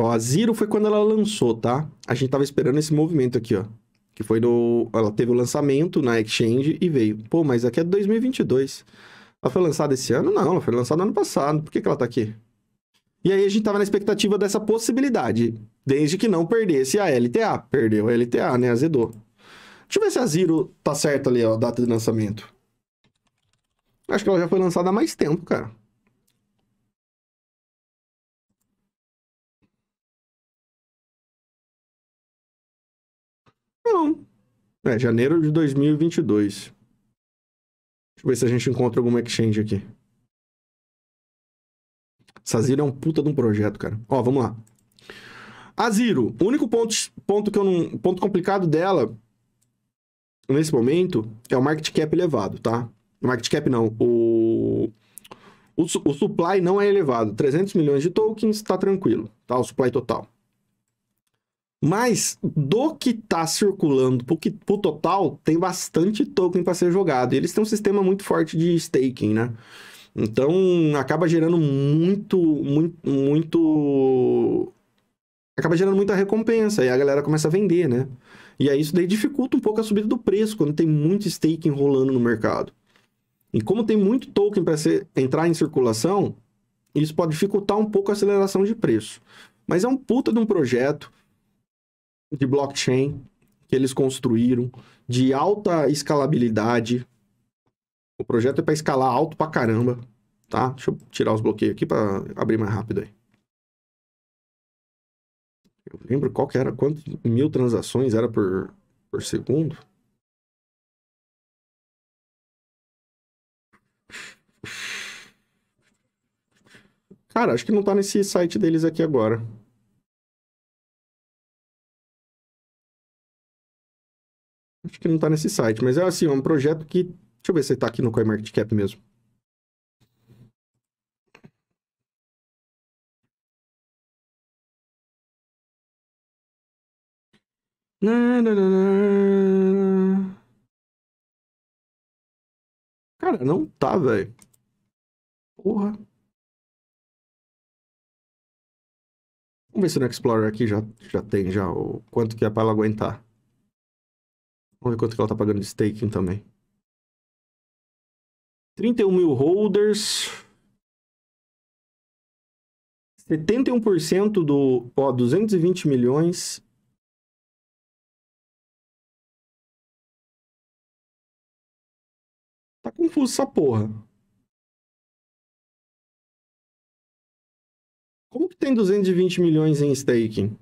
Ó, a Zero foi quando ela lançou, tá? A gente tava esperando esse movimento aqui, ó. Que foi no... Ela teve o lançamento na Exchange e veio. Pô, mas aqui é 2022. Ela foi lançada esse ano? Não, ela foi lançada ano passado. Por que, que ela tá aqui? E aí a gente tava na expectativa dessa possibilidade. Desde que não perdesse a LTA. Perdeu a LTA, né? Azedou. Deixa eu ver se a Zero tá certa ali, ó, a data de lançamento. Acho que ela já foi lançada há mais tempo, cara. não. É, janeiro de 2022. Deixa eu ver se a gente encontra alguma exchange aqui. Essa é um puta de um projeto, cara. Ó, vamos lá. A Zero, o único ponto, ponto, que eu não, ponto complicado dela nesse momento é o market cap elevado, tá? market cap não, o, o, o supply não é elevado. 300 milhões de tokens, tá tranquilo, tá? O supply total. Mas do que está circulando pro, que, pro total, tem bastante token para ser jogado. E eles têm um sistema muito forte de staking, né? Então acaba gerando muito, muito, muito. Acaba gerando muita recompensa. E a galera começa a vender, né? E aí isso daí dificulta um pouco a subida do preço quando tem muito staking rolando no mercado. E como tem muito token para entrar em circulação, isso pode dificultar um pouco a aceleração de preço. Mas é um puta de um projeto de blockchain que eles construíram, de alta escalabilidade. O projeto é para escalar alto para caramba, tá? Deixa eu tirar os bloqueios aqui para abrir mais rápido aí. Eu lembro qual que era, quantos mil transações era por, por segundo. Cara, acho que não tá nesse site deles aqui agora. acho que não tá nesse site, mas é assim, é um projeto que. Deixa eu ver se ele tá aqui no CoinMarketCap mesmo. Cara, não tá, velho. Porra. Vamos ver se no Explorer aqui já, já tem já o quanto que é para ela aguentar. Vamos ver quanto que ela tá pagando de staking também. 31 mil holders. 71% do. Ó, 220 milhões. Tá confuso essa porra. Como que tem 220 milhões em staking?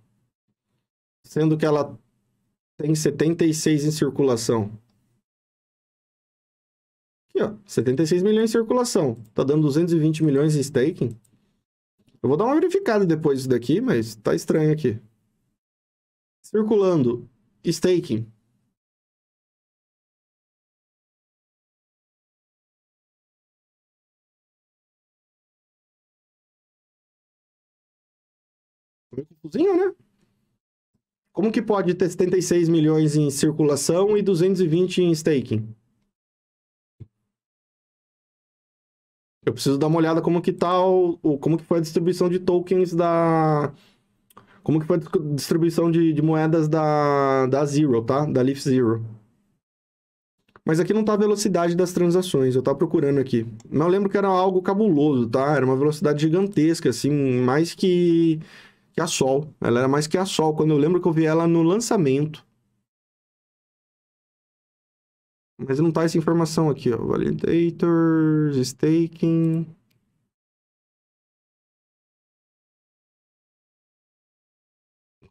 Sendo que ela tem 76 em circulação. Aqui, ó, 76 milhões em circulação. Tá dando 220 milhões em staking. Eu vou dar uma verificada depois disso daqui, mas tá estranho aqui. Circulando, staking. Meio confusinho, né? Como que pode ter 76 milhões em circulação e 220 em staking? Eu preciso dar uma olhada como que tá o, como que foi a distribuição de tokens da como que foi a distribuição de, de moedas da, da Zero, tá? Da Leaf Zero. Mas aqui não tá a velocidade das transações, eu tava procurando aqui. Mas eu lembro que era algo cabuloso, tá? Era uma velocidade gigantesca, assim, mais que que a Sol. Ela era mais que a Sol. Quando eu lembro que eu vi ela no lançamento. Mas não tá essa informação aqui, ó. Validators, staking.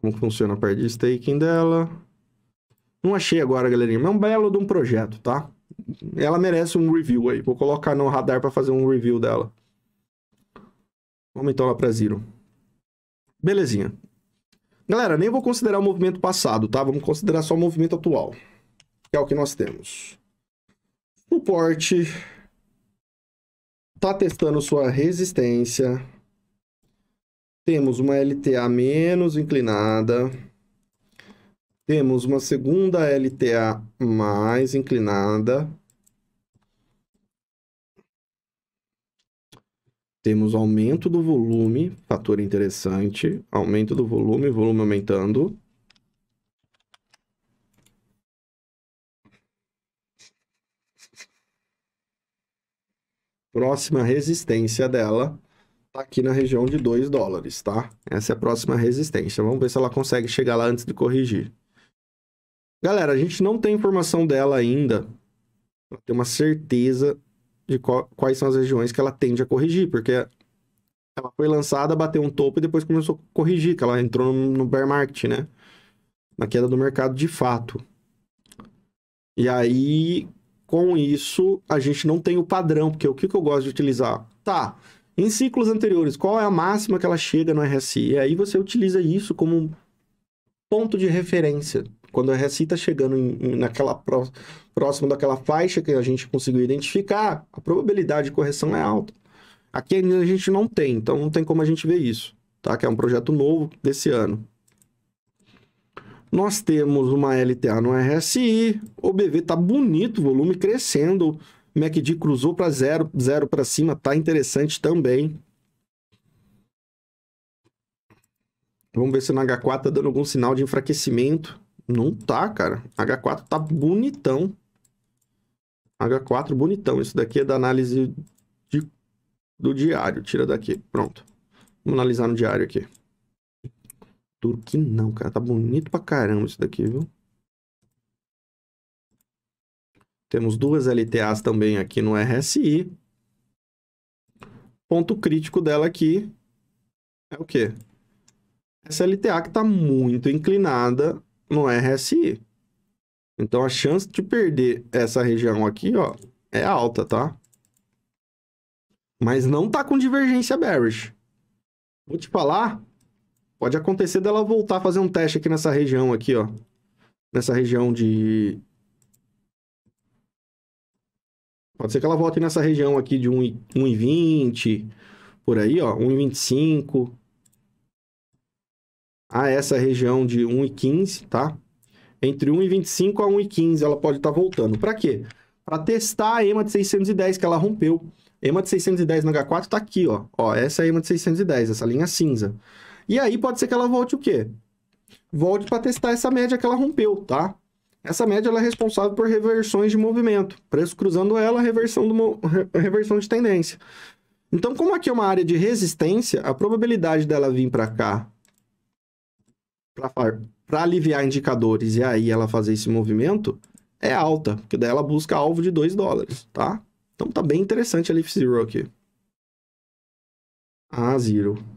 Como funciona a parte de staking dela. Não achei agora, galerinha. Mas é um belo de um projeto, tá? Ela merece um review aí. Vou colocar no radar para fazer um review dela. Vamos então lá para Zero. Belezinha. Galera, nem vou considerar o movimento passado, tá? Vamos considerar só o movimento atual, que é o que nós temos. Suporte tá testando sua resistência. Temos uma LTA menos inclinada. Temos uma segunda LTA mais inclinada. Temos aumento do volume, fator interessante, aumento do volume, volume aumentando. Próxima resistência dela tá aqui na região de 2 dólares, tá? Essa é a próxima resistência. Vamos ver se ela consegue chegar lá antes de corrigir. Galera, a gente não tem informação dela ainda. ter uma certeza de qual, quais são as regiões que ela tende a corrigir, porque ela foi lançada, bateu um topo e depois começou a corrigir, que ela entrou no, no bear market, né? Na queda do mercado de fato. E aí, com isso, a gente não tem o padrão, porque o que, que eu gosto de utilizar? Tá, em ciclos anteriores, qual é a máxima que ela chega no RSI? E aí você utiliza isso como ponto de referência. Quando a RSI está chegando em, naquela pró, próximo daquela faixa que a gente conseguiu identificar, a probabilidade de correção é alta. Aqui a gente não tem, então não tem como a gente ver isso, tá? Que é um projeto novo desse ano. Nós temos uma LTA no RSI, o BV tá bonito, volume crescendo, MACD cruzou para zero, zero para cima, tá interessante também. Vamos ver se no H4 tá dando algum sinal de enfraquecimento. Não tá, cara. H4 tá bonitão. H4 bonitão. Isso daqui é da análise de, do diário. Tira daqui. Pronto. Vamos analisar no diário aqui. Duro que não, cara. Tá bonito pra caramba isso daqui, viu? Temos duas LTAs também aqui no RSI. Ponto crítico dela aqui é o quê? Essa LTA que tá muito inclinada no RSI. Então a chance de perder essa região aqui, ó, é alta, tá? Mas não tá com divergência bearish. Vou te falar, pode acontecer dela voltar a fazer um teste aqui nessa região aqui, ó. Nessa região de... Pode ser que ela volte nessa região aqui de 1,20, por aí, ó, 1,25 a essa região de 1,15, tá? Entre 1,25 a 1,15 ela pode estar tá voltando. Para quê? Para testar a EMA de 610 que ela rompeu. EMA de 610 no H4 está aqui, ó. ó. Essa é a EMA de 610, essa linha cinza. E aí pode ser que ela volte o quê? Volte para testar essa média que ela rompeu, tá? Essa média ela é responsável por reversões de movimento. Preço cruzando ela, reversão, do, reversão de tendência. Então, como aqui é uma área de resistência, a probabilidade dela vir para cá para aliviar indicadores e aí ela fazer esse movimento, é alta, porque daí ela busca alvo de 2 dólares, tá? Então tá bem interessante a Leaf Zero aqui. A ah, Zero.